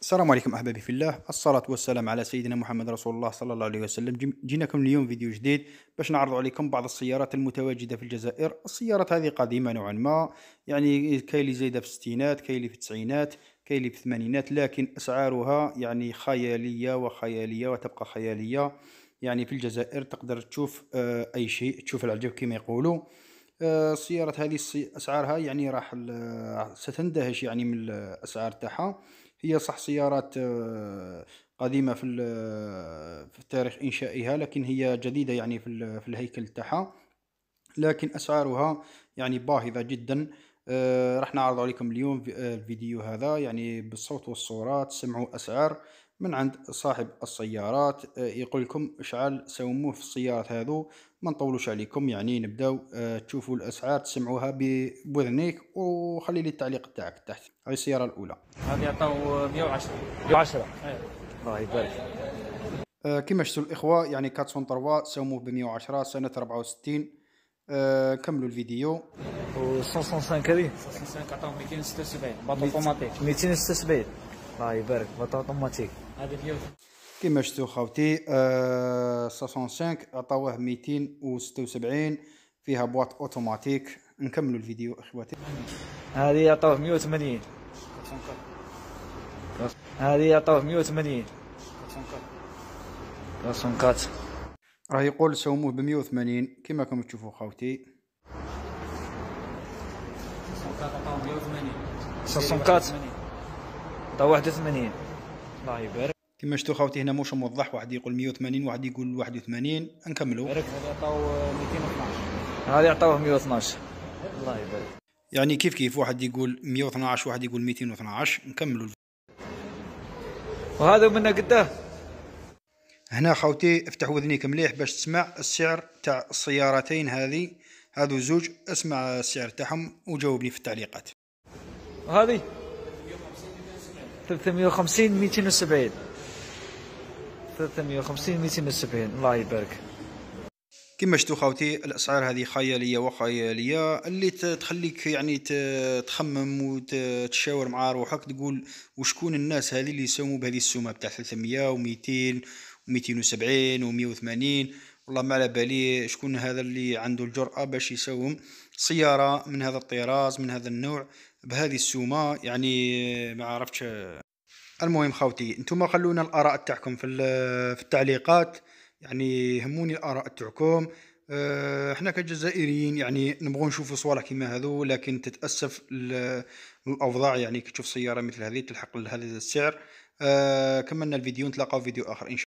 السلام عليكم احبابي في الله الصلاه والسلام على سيدنا محمد رسول الله صلى الله عليه وسلم جيناكم اليوم فيديو جديد باش نعرض عليكم بعض السيارات المتواجده في الجزائر السيارات هذه قديمه نوعا ما يعني كاين زايده في الستينات كاين في التسعينات كاين في الثمانينات لكن اسعارها يعني خياليه وخياليه وتبقى خياليه يعني في الجزائر تقدر تشوف آه، اي شيء تشوف العجب كما يقولوا آه، السيارات هذه اسعارها يعني راح ستندهش يعني من الاسعار تاعها هي صح سيارات آه، قديمه في آه، في تاريخ انشائها لكن هي جديده يعني في في الهيكل تاعها لكن اسعارها يعني باهظه جدا آه، راح نعرض عليكم اليوم آه، الفيديو هذا يعني بالصوت والصورة تسمعوا أسعار من عند صاحب السيارات آه، يقول لكم شعال سوموه في السيارات هذو ما نطولوش عليكم يعني نبداو تشوفوا الاسعار تسمعوها بوذنيك وخلي لي التعليق تاعك تحت هاي السياره الاولى هذه يعطوا 110 110 الله يبارك كما شفتوا الاخوه يعني 403 سوموه ب 110 سنه 64 آه كملوا الفيديو و 505 هذه 505 عطاهم 276 باط اوتوماتيك 276 الله يبارك باط اوتوماتيك هذا كما شفتوا خاوتي آه 505 عطاوه 276 فيها بواط اوتوماتيك نكملوا الفيديو اخواتي هذه عطاوه 180 هذه عطاوه 180 404 راه يقول سوموه ب 180 كما راكم تشوفوا خاوتي 604 تا 81 الله يبارك كما شفتوا خاوتي هنا مش موضح واحد يقول 180 واحد يقول 81 نكملوا هذا عطاو 212 هذا عطاوه 112 الله يبارك يعني كيف كيف واحد يقول 112 واحد يقول 212 نكملوا وهذا منا قداه هنا خوتي افتحوا وذنيك مليح باش تسمع السعر تاع السيارتين هذه هذو زوج اسمع السعر تاعهم وجاوبني في التعليقات هذه 350 270 350 270 الله يبارك كما شتو خاوتي الاسعار هذه خياليه وخياليه اللي تخليك يعني تخمم وتشاور مع روحك تقول وشكون الناس هذه اللي يسوموا بهذه السومه بتاع 300 و200 و270 و180 والله ما على بالي شكون هذا اللي عنده الجرأة باش يساوم سيارة من هذا الطراز من هذا النوع بهذه السومة يعني ما عرفتش المهم خاوتي انتم خلونا الآراء تاعكم في, في التعليقات يعني يهموني الاراء تاعكم احنا آه، كجزائريين يعني نبغوا نشوفوا صوالح كيما هذو لكن تتاسف الاوضاع يعني كي تشوف سياره مثل هذه تلحق لهذا السعر آه، كملنا الفيديو نتلاقاو في فيديو اخر ان شاء الله